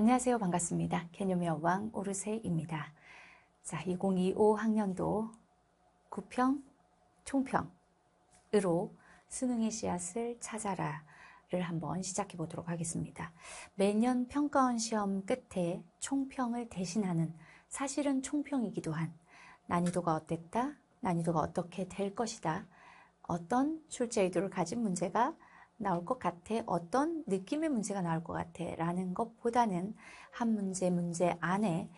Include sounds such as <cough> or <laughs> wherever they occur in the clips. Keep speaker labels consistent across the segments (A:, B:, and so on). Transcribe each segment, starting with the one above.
A: 안녕하세요. 반갑습니다. 개념의 왕 오르세입니다. 자, 2025 학년도 9평 총평으로 수능의 씨앗을 찾아라. 를 한번 시작해 보도록 하겠습니다. 매년 평가원 시험 끝에 총평을 대신하는 사실은 총평이기도 한 난이도가 어땠다, 난이도가 어떻게 될 것이다, 어떤 출제 의도를 가진 문제가 나올 것 같아? 어떤 느낌의 문제가 나올 것 같아? 라는 것보다는 한 문제 문제 안에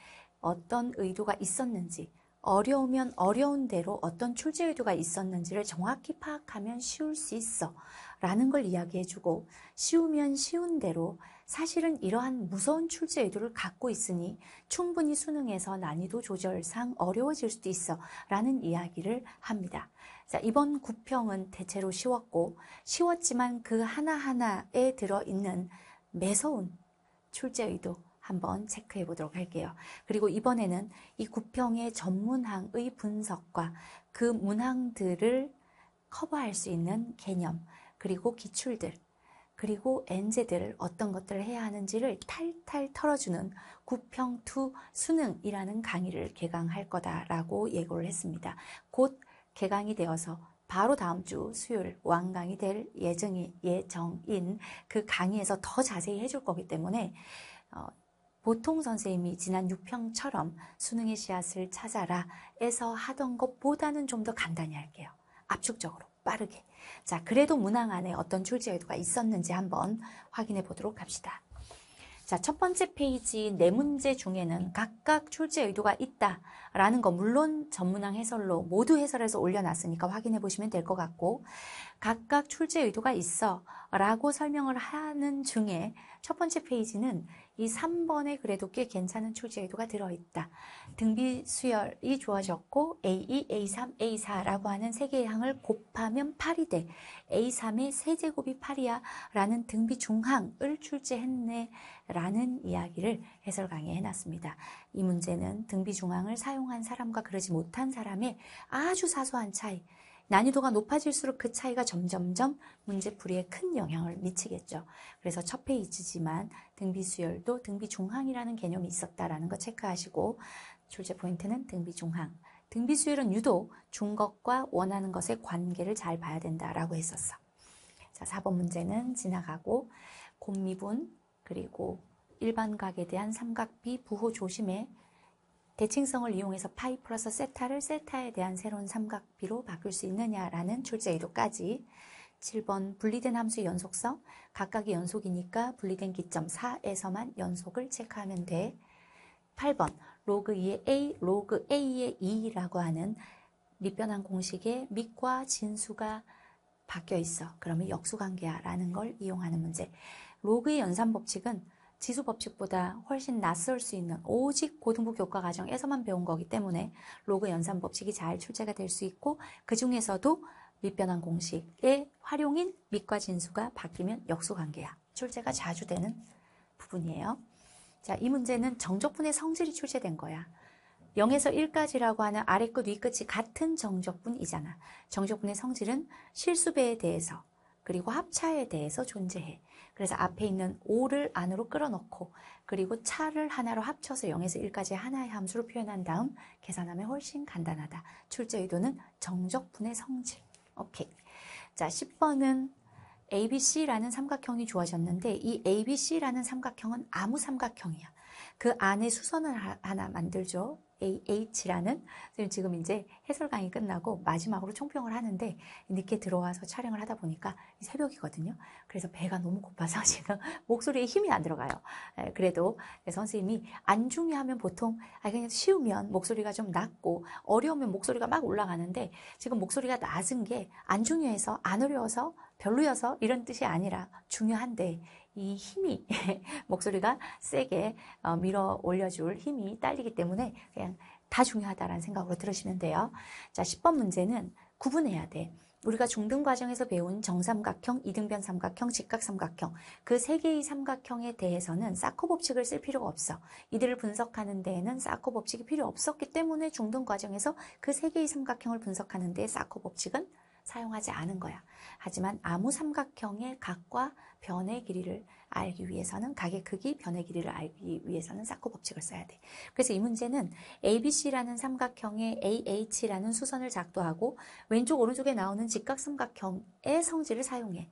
A: 어떤 의도가 있었는지 어려우면 어려운 대로 어떤 출제 의도가 있었는지를 정확히 파악하면 쉬울 수 있어 라는 걸 이야기해주고 쉬우면 쉬운 대로 사실은 이러한 무서운 출제 의도를 갖고 있으니 충분히 수능에서 난이도 조절상 어려워질 수도 있어 라는 이야기를 합니다. 자, 이번 구평은 대체로 쉬웠고 쉬웠지만 그 하나하나에 들어있는 매서운 출제 의도 한번 체크해 보도록 할게요. 그리고 이번에는 이 구평의 전문항의 분석과 그 문항들을 커버할 수 있는 개념, 그리고 기출들, 그리고 엔제들을 어떤 것들을 해야 하는지를 탈탈 털어주는 9평2 수능이라는 강의를 개강할 거다라고 예고를 했습니다. 곧 개강이 되어서 바로 다음 주 수요일 완강이 될 예정이 예정인 그 강의에서 더 자세히 해줄 거기 때문에 어, 보통 선생님이 지난 6평처럼 수능의 씨앗을 찾아라에서 하던 것보다는 좀 더 간단히 할게요. 압축적으로 빠르게 자, 그래도 문항 안에 어떤 출제 의도가 있었는지 한번 확인해 보도록 합시다. 자, 첫 번째 페이지 네 문제 중에는 각각 출제 의도가 있다라는 거 물론 전문항 해설로 모두 해설해서 올려놨으니까 확인해 보시면 될 것 같고 각각 출제 의도가 있어 라고 설명을 하는 중에 첫 번째 페이지는 이 3번에 그래도 꽤 괜찮은 초지의도가 들어있다. 등비 수열이 좋아졌고 A2, A3, A4라고 하는 세 개의 항을 곱하면 8이 돼. A3의 세제곱이 8이야 라는 등비 중항을 출제했네 라는 이야기를 해설 강의에 해놨습니다. 이 문제는 등비 중항을 사용한 사람과 그러지 못한 사람의 아주 사소한 차이 난이도가 높아질수록 그 차이가 점점점 문제풀이에 큰 영향을 미치겠죠. 그래서 첫 페이지지만 등비수열도 등비중항이라는 개념이 있었다라는 거 체크하시고 출제 포인트는 등비중항. 등비수열은 유독 준 것과 원하는 것의 관계를 잘 봐야 된다라고 했었어. 자, 4번 문제는 지나가고 곰미분 그리고 일반각에 대한 삼각비 부호 조심에 대칭성을 이용해서 파이 플러스 세타를 세타에 대한 새로운 삼각비로 바꿀 수 있느냐라는 출제 의도까지 7번 분리된 함수의 연속성 각각의 연속이니까 분리된 기점 4에서만 연속을 체크하면 돼 8번 로그 2의 a 로그 a의 2라고 하는 밑변한 공식의 밑과 진수가 바뀌어 있어 그러면 역수관계야라는 걸 이용하는 문제 로그의 연산 법칙은 지수 법칙보다 훨씬 낯설 수 있는 오직 고등부 교과 과정에서만 배운 거기 때문에 로그 연산 법칙이 잘 출제가 될 수 있고 그 중에서도 밑변환 공식의 활용인 밑과 진수가 바뀌면 역수 관계야. 출제가 자주 되는 부분이에요. 자, 이 문제는 정적분의 성질이 출제된 거야. 0에서 1까지라고 하는 아래끝 위끝이 같은 정적분이잖아. 정적분의 성질은 실수배에 대해서 그리고 합차에 대해서 존재해. 그래서 앞에 있는 5를 안으로 끌어넣고 그리고 차를 하나로 합쳐서 0에서 1까지 하나의 함수로 표현한 다음 계산하면 훨씬 간단하다. 출제 의도는 정적분의 성질. 오케이. 자, 10번은 ABC라는 삼각형이 주어졌는데 이 ABC라는 삼각형은 아무 삼각형이야. 그 안에 수선을 하나 만들죠. AH라는 지금 이제 해설 강의 끝나고 마지막으로 총평을 하는데 늦게 들어와서 촬영을 하다 보니까 새벽이거든요. 그래서 배가 너무 고파서 <laughs> 지금 목소리에 힘이 안 들어가요. 예, 그래도 네, 선생님이 안중이 하면 보통 그냥 쉬우면 목소리가 좀 낮고 어려우면 목소리가 막 올라가는데 지금 목소리가 낮은 게 안중요해서 안 어려워서 별로여서 이런 뜻이 아니라 중요한데 이 힘이 <laughs> 목소리가 세게 어, 밀어 올려줄 힘이 딸리기 때문에 그냥 다 중요하다라는 생각으로 들으시면 돼요. 자, 10번 문제는 구분해야 돼. 우리가 중등 과정에서 배운 정삼각형, 이등변 삼각형, 직각 삼각형 그 세 개의 삼각형에 대해서는 사코 법칙을 쓸 필요가 없어. 이들을 분석하는 데에는 사코 법칙이 필요 없었기 때문에 중등 과정에서 그 세 개의 삼각형을 분석하는 데 사코 법칙은 사용하지 않은 거야. 하지만 아무 삼각형의 각과 변의 길이를 알기 위해서는 각의 크기, 변의 길이를 알기 위해서는 사코 법칙을 써야 돼. 그래서 이 문제는 ABC라는 삼각형의 AH라는 수선을 작도하고 왼쪽 오른쪽에 나오는 직각 삼각형의 성질을 사용해.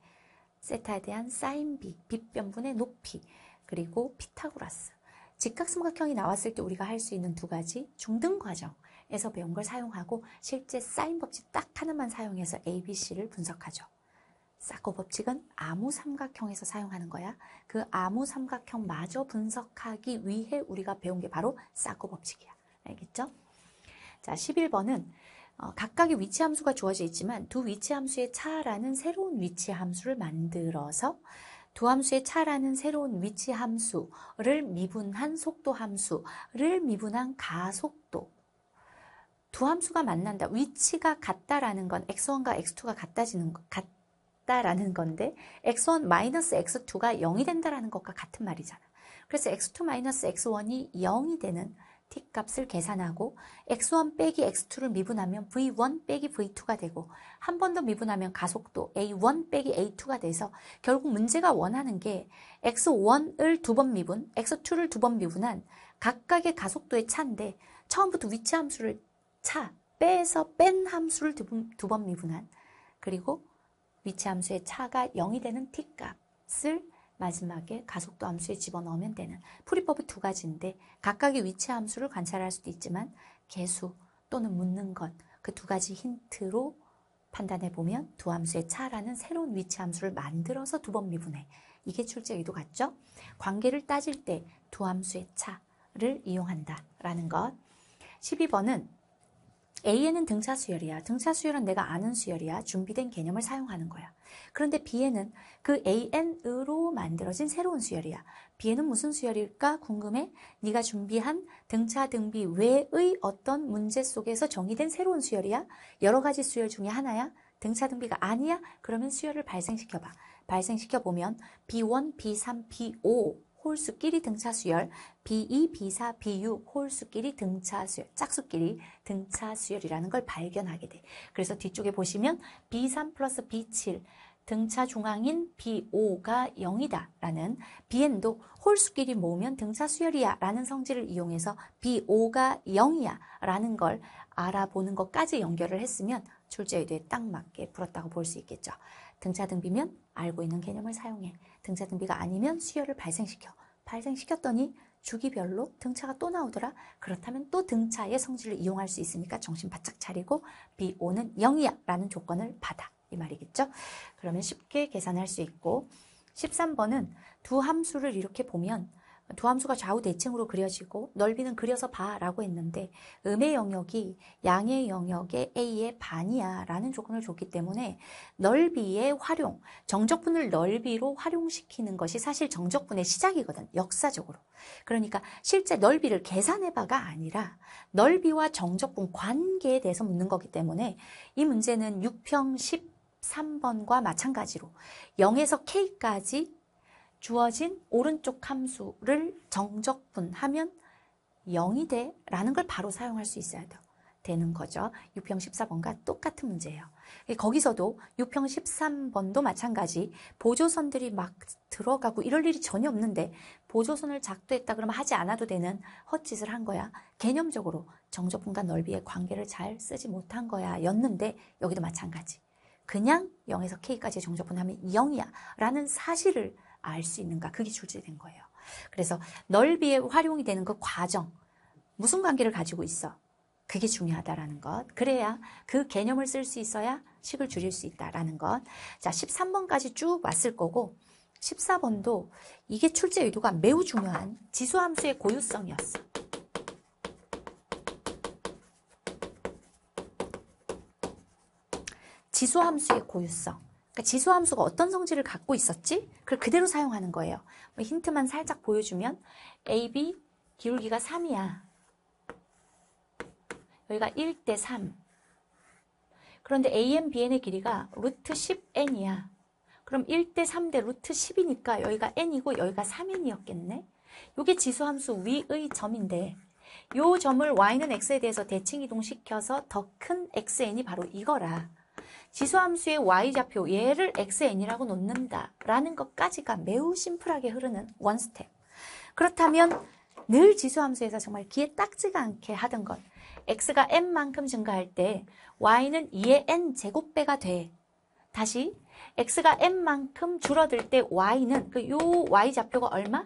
A: 세타에 대한 사인 B, 빗변분의 높이, 그리고 피타고라스. 직각 삼각형이 나왔을 때 우리가 할 수 있는 두 가지 중등 과정. 에서 배운 걸 사용하고 실제 사인 법칙 딱 하나만 사용해서 ABC를 분석하죠. 사코 법칙은 아무 삼각형에서 사용하는 거야. 그 아무 삼각형 마저 분석하기 위해 우리가 배운 게 바로 사코 법칙이야. 알겠죠? 자, 11번은 어, 각각의 위치 함수가 주어져 있지만 두 위치 함수의 차라는 새로운 위치 함수를 만들어서 두 함수의 차라는 새로운 위치 함수를 미분한 속도 함수를 미분한 가속도 두 함수가 만난다. 위치가 같다라는 건 x1과 x2가 같다지는 같다라는 건데 x1 x2가 0이 된다라는 것과 같은 말이잖아. 그래서 x2 x1이 0이 되는 t값을 계산하고 x1 빼기 x2를 미분하면 v1 빼기 v2가 되고 한 번 더 미분하면 가속도 a1 빼기 a2가 돼서 결국 문제가 원하는 게 x1을 두 번 미분, x2를 두 번 미분한 각각의 가속도의 차인데 처음부터 위치 함수를 차, 빼서뺀 함수를 두 번 미분한 그리고 위치 함수의 차가 0이 되는 t값을 마지막에 가속도 함수에 집어넣으면 되는 풀이법이 두 가지인데 각각의 위치 함수를 관찰할 수도 있지만 개수 또는 묻는 것 그 두 가지 힌트로 판단해 보면 두 함수의 차라는 새로운 위치 함수를 만들어서 두 번 미분해 이게 출제의도 같죠? 관계를 따질 때 두 함수의 차를 이용한다라는 것 12번은 A에는 등차 수열이야. 등차 수열은 내가 아는 수열이야. 준비된 개념을 사용하는 거야. 그런데 B에는 그 AN으로 만들어진 새로운 수열이야. B에는 무슨 수열일까 궁금해? 네가 준비한 등차 등비 외의 어떤 문제 속에서 정의된 새로운 수열이야. 여러 가지 수열 중에 하나야. 등차 등비가 아니야? 그러면 수열을 발생시켜봐. 발생시켜보면 B1, B3, B5 홀수끼리 등차수열, B2, B4, B6 홀수끼리 등차수열, 짝수끼리 등차수열이라는 걸 발견하게 돼. 그래서 뒤쪽에 보시면 B3 플러스 B7 등차 중앙인 B5가 0이다 라는 BN도 홀수끼리 모으면 등차 수열이야 라는 성질을 이용해서 B5가 0이야 라는 걸 알아보는 것까지 연결을 했으면 출제 에 대해 딱 맞게 풀었다고 볼 수 있겠죠. 등차 등비면 알고 있는 개념을 사용해. 등차 등비가 아니면 수혈을 발생시켜. 발생시켰더니 주기별로 등차가 또 나오더라. 그렇다면 또 등차의 성질을 이용할 수 있으니까 정신 바짝 차리고 B5는 0이야 라는 조건을 받아. 이 말이겠죠? 그러면 쉽게 계산할 수 있고 13번은 두 함수를 이렇게 보면 두함수가 좌우 대칭으로 그려지고 넓이는 그려서 봐라고 했는데 음의 영역이 양의 영역의 a의 반이야 라는 조건을 줬기 때문에 넓이의 활용, 정적분을 넓이로 활용시키는 것이 사실 정적분의 시작이거든 역사적으로. 그러니까 실제 넓이를 계산해봐가 아니라 넓이와 정적분 관계에 대해서 묻는 거기 때문에 이 문제는 6평 13번과 마찬가지로 0에서 k까지 주어진 오른쪽 함수를 정적분하면 0이 돼 라는 걸 바로 사용할 수 있어야 돼요. 되는 거죠. 6평 14번과 똑같은 문제예요. 거기서도 6평 13번도 마찬가지 보조선들이 막 들어가고 이럴 일이 전혀 없는데 보조선을 작도했다 그러면 하지 않아도 되는 헛짓을 한 거야. 개념적으로 정적분과 넓이의 관계를 잘 쓰지 못한 거야 였는데 여기도 마찬가지. 그냥 0에서 K까지의 정적분하면 0이야 라는 사실을 알수 있는가 그게 출제된 거예요. 그래서 넓이에 활용이 되는 그 과정 무슨 관계를 가지고 있어 그게 중요하다라는 것. 그래야 그 개념을 쓸 수 있어야 식을 줄일 수 있다라는 것. 자, 13번까지 쭉 왔을 거고 14번도 이게 출제 의도가 매우 중요한 지수함수의 고유성이었어. 지수함수의 고유성. 그러니까 지수 함수가 어떤 성질을 갖고 있었지? 그걸 그대로 사용하는 거예요. 뭐 힌트만 살짝 보여주면 AB 기울기가 3이야. 여기가 1대 3. 그런데 AN, BN의 길이가 루트 10N이야. 그럼 1대 3대 루트 10이니까 여기가 N이고 여기가 3N이었겠네. 이게 지수함수 위의 점인데 이 점을 Y는 X에 대해서 대칭 이동시켜서 더 큰 XN이 바로 이거라. 지수함수의 y좌표 얘를 xn이라고 놓는다 라는 것까지가 매우 심플하게 흐르는 원스텝 그렇다면 늘 지수함수에서 정말 귀에 딱지가 않게 하던 것 x가 n만큼 증가할 때 y는 2의 n제곱배가 돼 다시 x가 n만큼 줄어들 때 y는 그 요 y좌표가 얼마?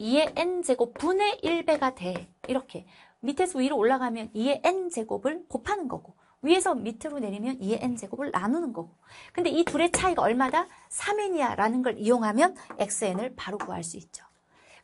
A: 2의 n제곱 분의 1배가 돼 이렇게 밑에서 위로 올라가면 2의 n제곱을 곱하는 거고 위에서 밑으로 내리면 2의 n제곱을 나누는 거고 근데 이 둘의 차이가 얼마다? 3n이야 라는 걸 이용하면 xn을 바로 구할 수 있죠.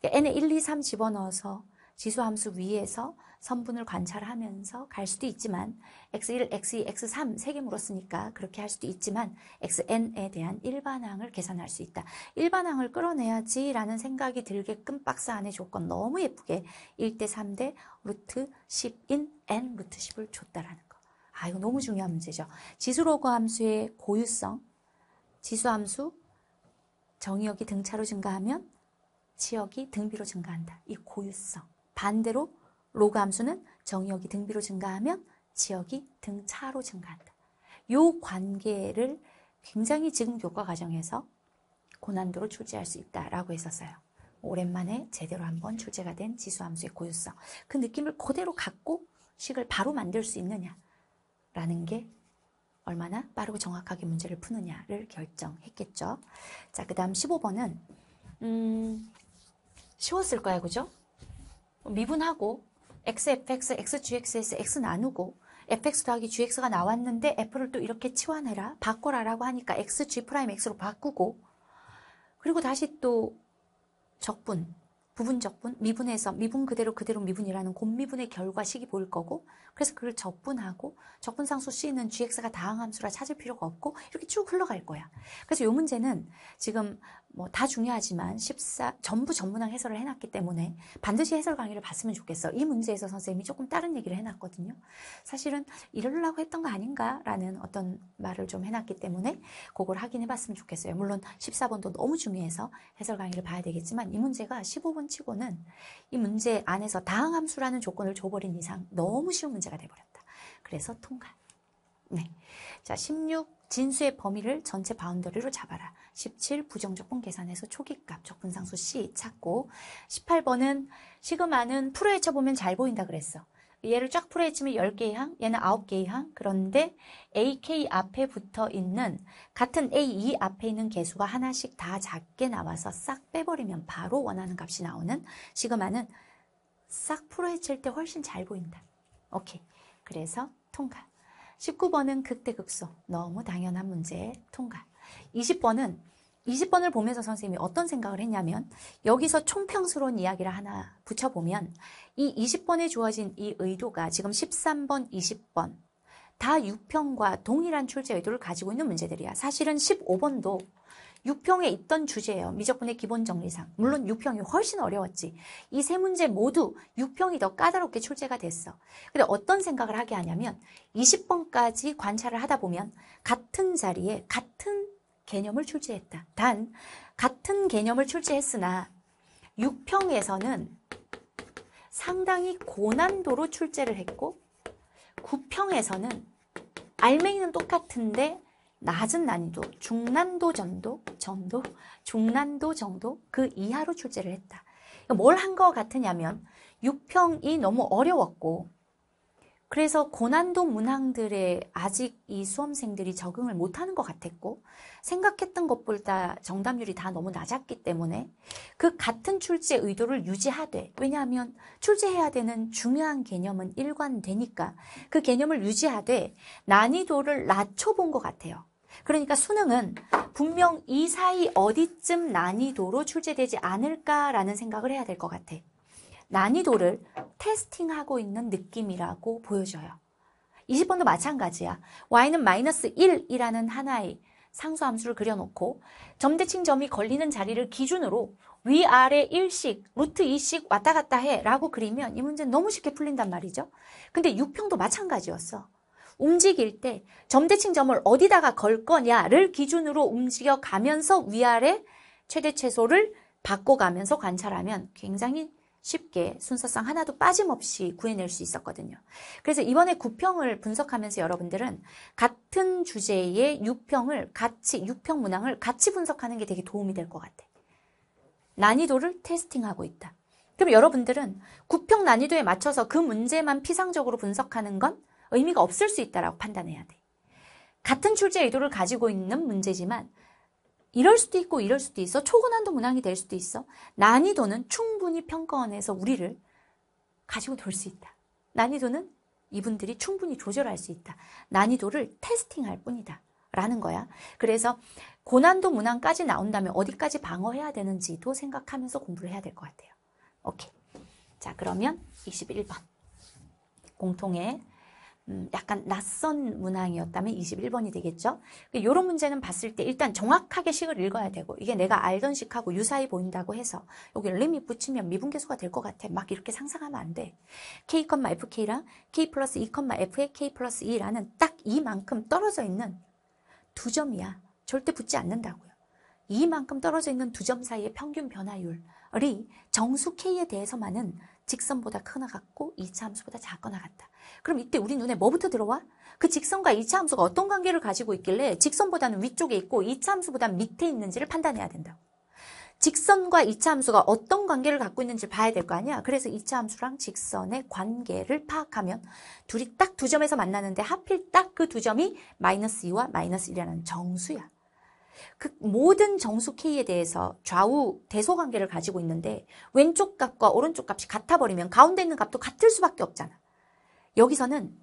A: 그러니까 n에 1, 2, 3 집어넣어서 지수함수 위에서 선분을 관찰하면서 갈 수도 있지만 x1, x2, x3 세 개 물었으니까 그렇게 할 수도 있지만 xn에 대한 일반항을 계산할 수 있다. 일반항을 끌어내야지 라는 생각이 들게끔 박스 안에 조건 너무 예쁘게 1대 3대 루트 10인 n 루트 10을 줬다라는 거. 아, 이거 너무 중요한 문제죠. 지수로그 함수의 고유성, 지수 함수, 정의역이 등차로 증가하면 지역이 등비로 증가한다. 이 고유성. 반대로 로그 함수는 정의역이 등비로 증가하면 지역이 등차로 증가한다. 이 관계를 굉장히 지금 교과 과정에서 고난도로 출제할 수 있다라고 했었어요. 오랜만에 제대로 한번 출제가 된 지수함수의 고유성. 그 느낌을 그대로 갖고 식을 바로 만들 수 있느냐. 라는 게 얼마나 빠르고 정확하게 문제를 푸느냐를 결정했겠죠. 자, 그 다음 15번은, 음, 쉬웠을 거야, 그죠? 미분하고, x, fx, x, gx에서 x 나누고, fx 더하기 gx가 나왔는데, f를 또 이렇게 치환해라, 바꿔라라고 하니까 x, g 프라임 x로 바꾸고, 그리고 다시 또 적분, 부분 적분, 미분에서 미분 그대로 그대로 미분이라는 곰미분의 결과식이 보일 거고 그래서 그걸 적분하고 적분상수 C는 GX가 다항함수라 찾을 필요가 없고 이렇게 쭉 흘러갈 거야. 그래서 이 문제는 지금 뭐다 중요하지만 14 전부 전문학 해설을 해놨기 때문에 반드시 해설 강의를 봤으면 좋겠어. 이 문제에서 선생님이 조금 다른 얘기를 해놨거든요. 사실은 이럴라고 했던 거 아닌가라는 어떤 말을 좀 해놨기 때문에 그걸 확인해봤으면 좋겠어요. 물론 14번도 너무 중요해서 해설 강의를 봐야 되겠지만 이 문제가 15번 치고는 이 문제 안에서 다항함수라는 조건을 줘버린 이상 너무 쉬운 문제가 돼버렸다. 그래서 통과. 네. 자, 16 진수의 범위를 전체 바운더리로 잡아라. 17 부정적분 계산해서 초기값 적분상수 C 찾고 18번은 시그마는 풀어헤 쳐보면 잘 보인다 그랬어. 얘를 쫙 풀어헤치면 10개의 항, 얘는 9개의 항. 그런데 AK 앞에 붙어 있는 같은 A2 e 앞에 있는 개수가 하나씩 다 작게 나와서 싹 빼버리면 바로 원하는 값이 나오는 시그마는 싹 풀어헤칠 때 훨씬 잘 보인다. 오케이. 그래서 통과. 19번은 극대극소, 너무 당연한 문제, 통과. 20번은 20번을 보면서 선생님이 어떤 생각을 했냐면 여기서 총평스러운 이야기를 하나 붙여보면 이 20번에 주어진 이 의도가 지금 13번, 20번 다 6평과 동일한 출제 의도를 가지고 있는 문제들이야. 사실은 15번도 6평에 있던 주제예요. 미적분의 기본 정리상. 물론 6평이 훨씬 어려웠지. 이 세 문제 모두 6평이 더 까다롭게 출제가 됐어. 근데 어떤 생각을 하게 하냐면 20번까지 관찰을 하다 보면 같은 자리에 같은 개념을 출제했다. 단 같은 개념을 출제했으나 6평에서는 상당히 고난도로 출제를 했고 9평에서는 알맹이는 똑같은데 낮은 난이도, 중난도 정도, 정도, 중난도 정도 그 이하로 출제를 했다. 그러니까 뭘한 것 같으냐면 6평이 너무 어려웠고 그래서 고난도 문항들에 아직 이 수험생들이 적응을 못하는 것 같았고 생각했던 것보다 정답률이 다 너무 낮았기 때문에 그 같은 출제 의도를 유지하되 왜냐하면 출제해야 되는 중요한 개념은 일관되니까 그 개념을 유지하되 난이도를 낮춰본 것 같아요. 그러니까 수능은 분명 이 사이 어디쯤 난이도로 출제되지 않을까라는 생각을 해야 될 것 같아. 난이도를 테스팅하고 있는 느낌이라고 보여져요. 20번도 마찬가지야. y는 마이너스 1이라는 하나의 상수 함수를 그려놓고 점 대칭 점이 걸리는 자리를 기준으로 위아래 1씩, 루트 2씩 왔다 갔다 해 라고 그리면 이 문제는 너무 쉽게 풀린단 말이죠. 근데 6평도 마찬가지였어. 움직일 때 점대칭 점을 어디다가 걸 거냐를 기준으로 움직여 가면서 위아래 최대 최소를 바꿔가면서 관찰하면 굉장히 쉽게 순서상 하나도 빠짐없이 구해낼 수 있었거든요. 그래서 이번에 9평을 분석하면서 여러분들은 같은 주제의 6평을 같이, 6평 문항을 같이 분석하는 게 되게 도움이 될 것 같아. 난이도를 테스팅하고 있다. 그럼 여러분들은 9평 난이도에 맞춰서 그 문제만 피상적으로 분석하는 건 의미가 없을 수 있다라고 판단해야 돼. 같은 출제 의도를 가지고 있는 문제지만 이럴 수도 있고 이럴 수도 있어. 초고난도 문항이 될 수도 있어. 난이도는 충분히 평가원에서 우리를 가지고 돌 수 있다. 난이도는 이분들이 충분히 조절할 수 있다. 난이도를 테스팅할 뿐이다. 라는 거야. 그래서 고난도 문항까지 나온다면 어디까지 방어해야 되는지도 생각하면서 공부를 해야 될 것 같아요. 오케이. 자, 그러면 21번. 공통의 음, 약간 낯선 문항이었다면 21번이 되겠죠. 이런 그 문제는 봤을 때 일단 정확하게 식을 읽어야 되고 이게 내가 알던 식하고 유사해 보인다고 해서 여기 리밋 붙이면 미분계수가 될 것 같아. 막 이렇게 상상하면 안 돼. k, fk랑 k 플러스 2, e f의 k 플러스 2라는 딱 이만큼 떨어져 있는 두 점이야. 절대 붙지 않는다고요. 이만큼 떨어져 있는 두 점 사이의 평균 변화율이 정수 k에 대해서만은 직선보다 크나 같고 2차 함수보다 작거나 같다. 그럼 이때 우리 눈에 뭐부터 들어와? 그 직선과 2차 함수가 어떤 관계를 가지고 있길래 직선보다는 위쪽에 있고 2차 함수보다는 밑에 있는지를 판단해야 된다 직선과 2차 함수가 어떤 관계를 갖고 있는지 봐야 될 거 아니야. 그래서 2차 함수랑 직선의 관계를 파악하면 둘이 딱 두 점에서 만나는데 하필 딱 그 두 점이 마이너스 2와 마이너스 1이라는 정수야. 그 모든 정수 K에 대해서 좌우 대소관계를 가지고 있는데 왼쪽 값과 오른쪽 값이 같아버리면 가운데 있는 값도 같을 수밖에 없잖아. 여기서는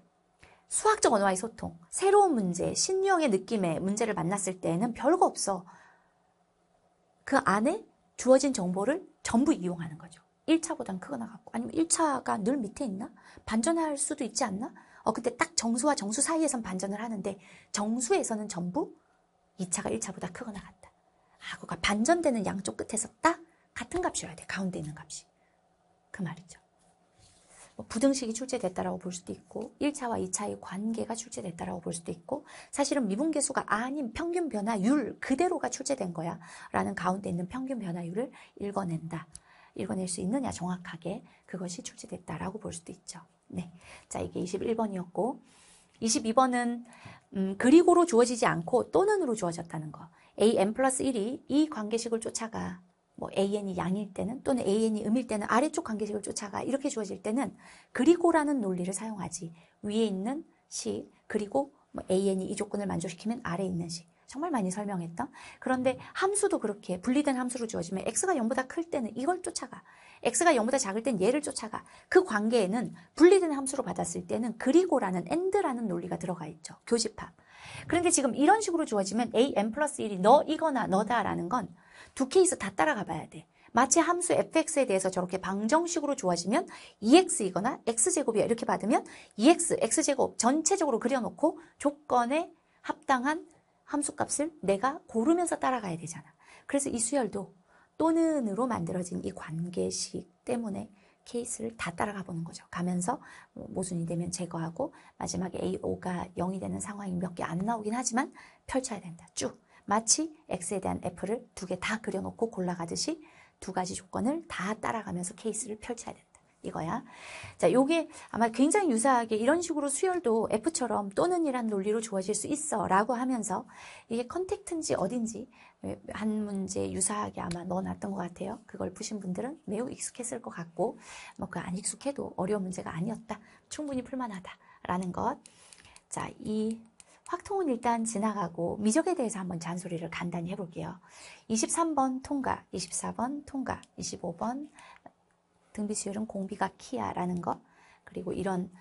A: 수학적 언어와의 소통, 새로운 문제, 신유형의 느낌의 문제를 만났을 때는 별거 없어. 그 안에 주어진 정보를 전부 이용하는 거죠. 1차보단 크거나 같고 아니면 1차가 늘 밑에 있나? 반전할 수도 있지 않나? 어, 근데 딱 정수와 정수 사이에선 반전을 하는데 정수에서는 전부 2차가 1차보다 크거나 같다. 아, 그가 반전되는 양쪽 끝에서 딱 같은 값이어야 돼. 가운데 있는 값이. 그 말이죠. 뭐 부등식이 출제됐다라고 볼 수도 있고 1차와 2차의 관계가 출제됐다라고 볼 수도 있고 사실은 미분계수가 아닌 평균 변화율 그대로가 출제된 거야 라는 가운데 있는 평균 변화율을 읽어낸다. 읽어낼 수 있느냐 정확하게 그것이 출제됐다라고 볼 수도 있죠. 네, 자 이게 21번이었고 22번은 음, 그리고로 주어지지 않고 또는으로 주어졌다는 거. an 플러스 1이 이 관계식을 쫓아가. 뭐 an이 양일 때는 또는 an이 음일 때는 아래쪽 관계식을 쫓아가. 이렇게 주어질 때는 그리고라는 논리를 사용하지. 위에 있는 시 그리고 뭐 an이 이 조건을 만족시키면 아래에 있는 시. 정말 많이 설명했던. 그런데 함수도 그렇게 분리된 함수로 주어지면 x가 0보다 클 때는 이걸 쫓아가. x가 0보다 작을 땐 얘를 쫓아가. 그 관계에는 분리된 함수로 받았을 때는 그리고라는 and라는 논리가 들어가 있죠. 교집합. 그런데 지금 이런 식으로 주어지면 a n 플러스 1이 너이거나 너다라는 건 두 케이스 다 따라가 봐야 돼. 마치 함수 fx에 대해서 저렇게 방정식으로 주어지면 e x 이거나 x제곱이야 이렇게 받으면 e x x제곱 전체적으로 그려놓고 조건에 합당한 함수값을 내가 고르면서 따라가야 되잖아. 그래서 이 수열도 또는으로 만들어진 이 관계식 때문에 케이스를 다 따라가 보는 거죠. 가면서 뭐 모순이 되면 제거하고 마지막에 AO가 0이 되는 상황이 몇 개 안 나오긴 하지만 펼쳐야 된다. 쭉 마치 X에 대한 F를 두 개 다 그려놓고 골라가듯이 두 가지 조건을 다 따라가면서 케이스를 펼쳐야 된다. 이거야. 자, 요게 아마 굉장히 유사하게 이런 식으로 수열도 F처럼 또는이란 논리로 주어질 수 있어 라고 하면서 이게 컨택트인지 어딘지 한 문제 유사하게 아마 넣어놨던 것 같아요. 그걸 푸신 분들은 매우 익숙했을 것 같고 뭐 그 안 익숙해도 어려운 문제가 아니었다. 충분히 풀만하다라는 것. 자, 이 확통은 일단 지나가고 미적에 대해서 한번 잔소리를 간단히 해볼게요. 23번 통과, 24번 통과, 25번 등비수율은 공비가 키야라는 것. 그리고 이런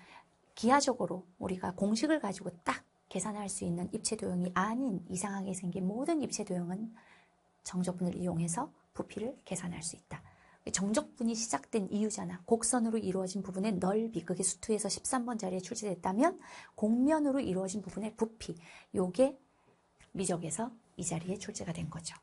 A: 기하적으로 우리가 공식을 가지고 딱 계산할 수 있는 입체 도형이 아닌 이상하게 생긴 모든 입체 도형은 정적분을 이용해서 부피를 계산할 수 있다. 정적분이 시작된 이유잖아. 곡선으로 이루어진 부분의 넓이, 그게 수투에서 13번 자리에 출제됐다면 곡면으로 이루어진 부분의 부피, 요게 미적에서 이 자리에 출제가 된 거죠.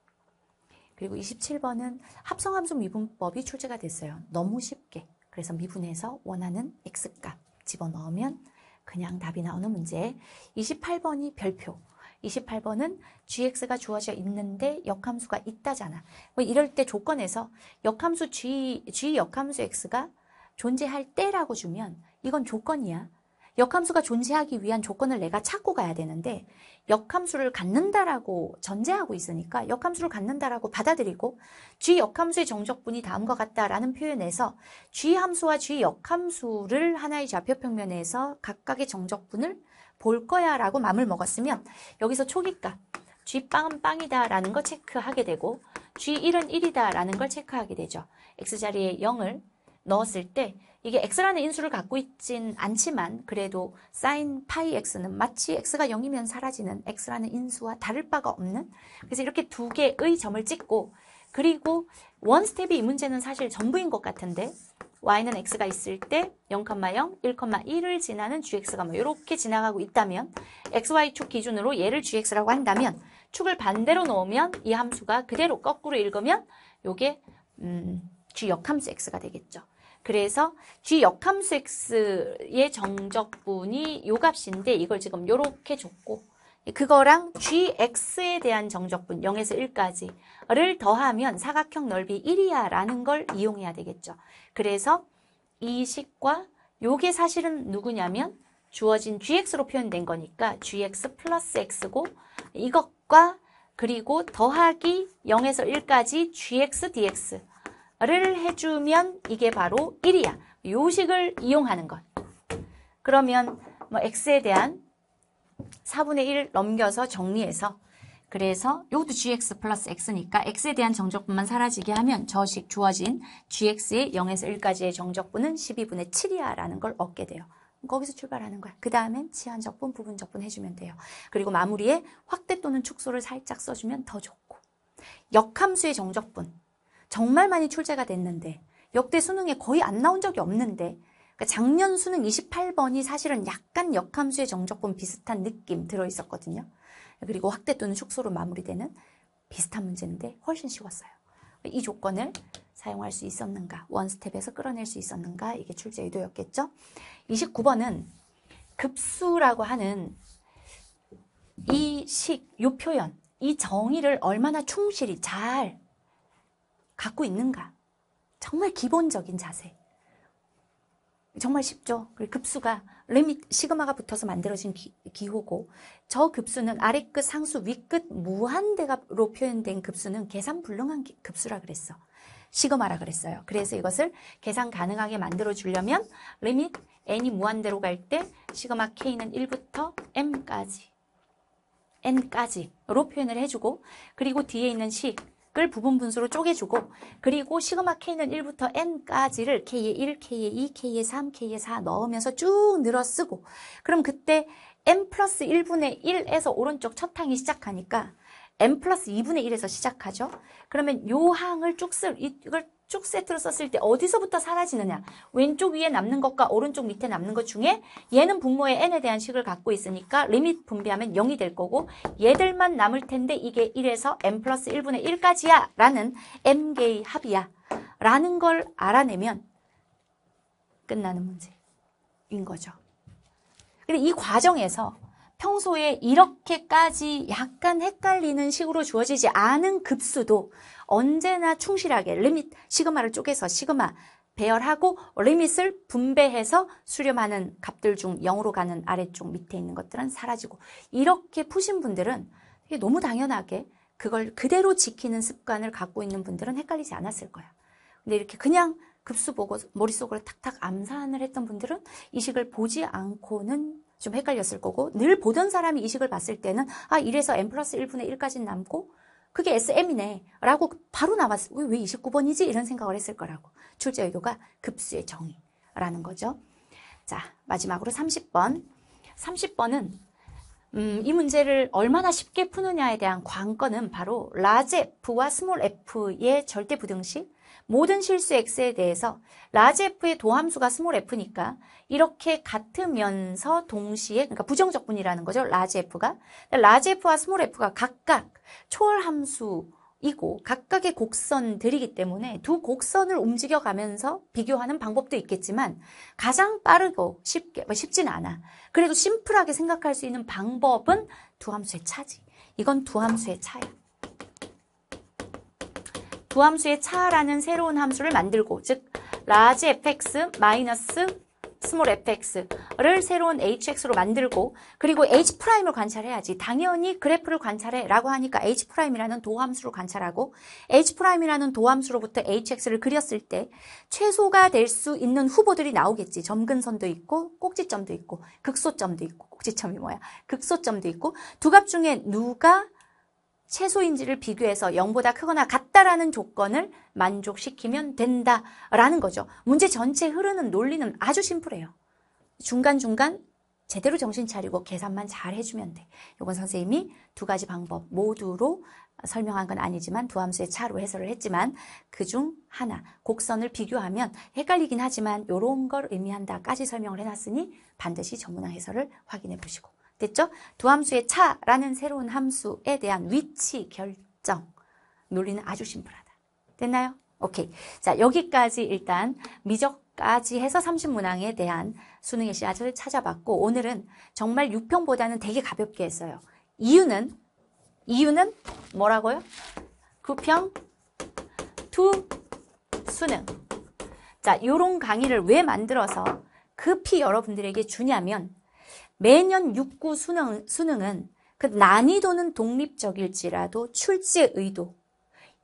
A: 그리고 27번은 합성함수 미분법이 출제가 됐어요. 너무 쉽게. 그래서 미분해서 원하는 x값 집어넣으면 그냥 답이 나오는 문제. 28번이 별표. 28번은 gx가 주어져 있는데 역함수가 있다잖아. 뭐 이럴 때 조건에서 역함수 g, g 역함수 x가 존재할 때라고 주면 이건 조건이야. 역함수가 존재하기 위한 조건을 내가 찾고 가야 되는데 역함수를 갖는다라고 전제하고 있으니까 역함수를 갖는다라고 받아들이고 g 역함수의 정적분이 다음과 같다라는 표현에서 g 함수와 g 역함수를 하나의 좌표평면에서 각각의 정적분을 볼 거야 라고 마음을 먹었으면 여기서 초기값 G빵은 빵이다 라는 걸 체크하게 되고 G1은 1이다 라는 걸 체크하게 되죠. X자리에 0을 넣었을 때 이게 x라는 인수를 갖고 있진 않지만 그래도 sin 파이 x는 마치 x가 0이면 사라지는 x라는 인수와 다를 바가 없는 그래서 이렇게 두 개의 점을 찍고 그리고 원 스텝이 이 문제는 사실 전부인 것 같은데 y는 x가 있을 때 0, 0, 1,1을 지나는 gx가 뭐 이렇게 지나가고 있다면 xy축 기준으로 얘를 gx라고 한다면 축을 반대로 놓으면 이 함수가 그대로 거꾸로 읽으면 요게 음, g 역함수 x가 되겠죠. 그래서 G 역함수 X의 정적분이 요 값인데 이걸 지금 요렇게 줬고 그거랑 GX에 대한 정적분 0에서 1까지를 더하면 사각형 넓이 1이야라는 걸 이용해야 되겠죠. 그래서 이 식과 요게 사실은 누구냐면 주어진 GX로 표현된 거니까 GX 플러스 X고 이것과 그리고 더하기 0에서 1까지 GX, DX 를 해주면 이게 바로 1이야. 요식을 이용하는 것. 그러면 뭐 x에 대한 4분의 1 넘겨서 정리해서 그래서 이것도 gx 플러스 x니까 x에 대한 정적분만 사라지게 하면 저식 주어진 gx의 0에서 1까지의 정적분은 12분의 7이야 라는 걸 얻게 돼요. 거기서 출발하는 거야. 그 다음엔 지한적분, 부분적분 해주면 돼요. 그리고 마무리에 확대 또는 축소를 살짝 써주면 더 좋고 역함수의 정적분 정말 많이 출제가 됐는데 역대 수능에 거의 안 나온 적이 없는데 그러니까 작년 수능 28번이 사실은 약간 역함수의 정적분 비슷한 느낌 들어있었거든요. 그리고 확대 또는 축소로 마무리되는 비슷한 문제인데 훨씬 쉬웠어요. 이 조건을 사용할 수 있었는가, 원스텝에서 끌어낼 수 있었는가, 이게 출제 의도였겠죠. 29번은 급수라고 하는 이 식, 요 표현, 이 정의를 얼마나 충실히 잘 갖고 있는가? 정말 기본적인 자세. 정말 쉽죠. 급수가 레미 시그마가 붙어서 만들어진 기, 호고저 급수는 아래끝, 상수, 위 끝 무한대가로 표현된 급수는 계산 불능한 급수라 그랬어. 시그마라 그랬어요. 그래서 이것을 계산 가능하게 만들어 주려면 레밋 n이 무한대로 갈 때 시그마 k는 1부터 m까지 n까지로 표현을 해주고 그리고 뒤에 있는 식을 부분 분수로 쪼개주고 그리고 시그마 K는 1부터 N까지를 K의 1, K의 2, K의 3, K의 4 넣으면서 쭉 늘어 쓰고 그럼 그때 N 플러스 1분의 1에서 오른쪽 첫 항이 시작하니까 N 플러스 2분의 1에서 시작하죠. 그러면 요 항을 쭉 쓸, 이걸 쭉 세트로 썼을 때 어디서부터 사라지느냐 왼쪽 위에 남는 것과 오른쪽 밑에 남는 것 중에 얘는 분모의 n에 대한 식을 갖고 있으니까 리밋 분배하면 0이 될 거고 얘들만 남을 텐데 이게 1에서 n 플러스 1분의 1까지야 라는 m개의 합이야 라는 걸 알아내면 끝나는 문제인 거죠 근데 이 과정에서 평소에 이렇게까지 약간 헷갈리는 식으로 주어지지 않은 급수도 언제나 충실하게 리밋 시그마를 쪼개서 시그마 배열하고 리밋을 분배해서 수렴하는 값들 중 0으로 가는 아래쪽 밑에 있는 것들은 사라지고 이렇게 푸신 분들은 너무 당연하게 그걸 그대로 지키는 습관을 갖고 있는 분들은 헷갈리지 않았을 거야. 근데 이렇게 그냥 급수 보고 머릿속으로 탁탁 암산을 했던 분들은 이식을 보지 않고는 좀 헷갈렸을 거고 늘 보던 사람이 이식을 봤을 때는 아 이래서 n 플러스 1분의 1까지 남고 그게 SM이네. 라고 바로 나왔어. 왜, 29번이지? 이런 생각을 했을 거라고. 출제 의도가 급수의 정의라는 거죠. 자, 마지막으로 30번. 30번은, 음, 이 문제를 얼마나 쉽게 푸느냐에 대한 관건은 바로 라제 F와 스몰 F의 절대 부등식, 모든 실수 x에 대해서 라지 f의 도함수가 스몰 f니까 이렇게 같으면서 동시에 그러니까 부정적분이라는 거죠. 라지 f가 라지 f와 스몰 f가 각각 초월함수 이고 각각의 곡선들이기 때문에 두 곡선을 움직여가면서 비교하는 방법도 있겠지만 가장 빠르고 쉽게 뭐 쉽진 않아 그래도 심플하게 생각할 수 있는 방법은 두 함수의 차지 이건 두 함수의 차이 부 함수의 차라는 새로운 함수를 만들고 즉 라지 fx 마이너스 스몰 fx를 새로운 hx로 만들고 그리고 h'을 관찰해야지 당연히 그래프를 관찰해 라고 하니까 h'이라는 도함수를 관찰하고 h'이라는 도함수로부터 hx를 그렸을 때 최소가 될 수 있는 후보들이 나오겠지 점근선도 있고 꼭지점도 있고 극소점도 있고 꼭지점이 뭐야 극소점도 있고 두갑 중에 누가 최소인지를 비교해서 0보다 크거나 같다라는 조건을 만족시키면 된다라는 거죠. 문제 전체 흐르는 논리는 아주 심플해요. 중간중간 제대로 정신 차리고 계산만 잘 해주면 돼. 이건 선생님이 두 가지 방법 모두로 설명한 건 아니지만 두 함수의 차로 해설을 했지만 그 중 하나 곡선을 비교하면 헷갈리긴 하지만 이런 걸 의미한다까지 설명을 해놨으니 반드시 전문학 해설을 확인해 보시고 됐죠? 두 함수의 차라는 새로운 함수에 대한 위치 결정 논리는 아주 심플하다. 됐나요? 오케이. 자, 여기까지 일단 미적까지 해서 30문항에 대한 수능의 시야를 찾아봤고 오늘은 정말 6평보다는 되게 가볍게 했어요. 이유는 이유는 뭐라고요? 9평 투 수능 자, 요런 강의를 왜 만들어서 급히 여러분들에게 주냐면 매년 6구 수능, 수능은 그 난이도는 독립적일지라도 출제 의도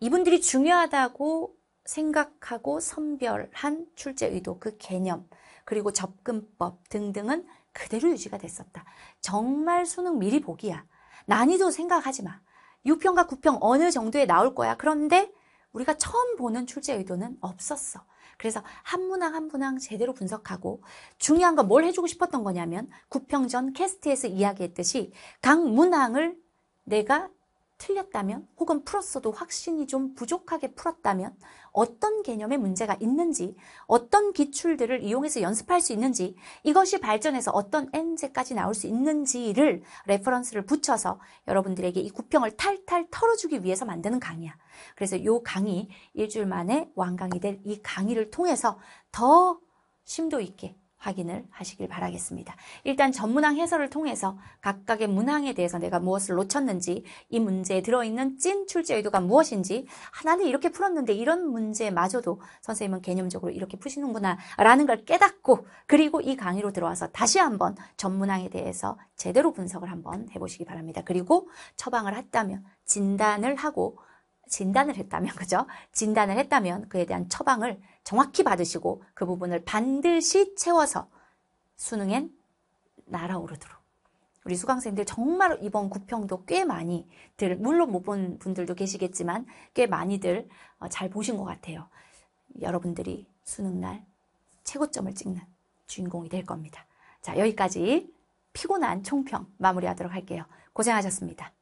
A: 이분들이 중요하다고 생각하고 선별한 출제 의도 그 개념 그리고 접근법 등등은 그대로 유지가 됐었다. 정말 수능 미리 보기야. 난이도 생각하지 마. 6평과 9평 어느 정도에 나올 거야. 그런데 우리가 처음 보는 출제 의도는 없었어. 그래서 한 문항 한 문항 제대로 분석하고 중요한 건 뭘 해주고 싶었던 거냐면 구평전 캐스트에서 이야기했듯이 각 문항을 내가 틀렸다면 혹은 풀었어도 확신이 좀 부족하게 풀었다면 어떤 개념의 문제가 있는지, 어떤 기출들을 이용해서 연습할 수 있는지, 이것이 발전해서 어떤 엔제까지 나올 수 있는지를 레퍼런스를 붙여서 여러분들에게 이 구평을 탈탈 털어주기 위해서 만드는 강의야. 그래서 이 강의, 일주일 만에 완강이 될 이 강의를 통해서 더 심도 있게 확인을 하시길 바라겠습니다. 일단 전문항 해설을 통해서 각각의 문항에 대해서 내가 무엇을 놓쳤는지 이 문제에 들어있는 찐 출제 의도가 무엇인지 하 나는 이렇게 풀었는데 이런 문제마저도 선생님은 개념적으로 이렇게 푸시는구나 라는 걸 깨닫고 그리고 이 강의로 들어와서 다시 한번 전문항에 대해서 제대로 분석을 한번 해보시기 바랍니다. 그리고 처방을 했다면 진단을 하고 진단을 했다면 그죠? 진단을 했다면 그에 대한 처방을 정확히 받으시고 그 부분을 반드시 채워서 수능엔 날아오르도록 우리 수강생들 정말 이번 구평도 꽤 많이들 물론 못 본 분들도 계시겠지만 꽤 많이들 어, 잘 보신 것 같아요. 여러분들이 수능날 최고점을 찍는 주인공이 될 겁니다. 자 여기까지 피곤한 총평 마무리하도록 할게요. 고생하셨습니다.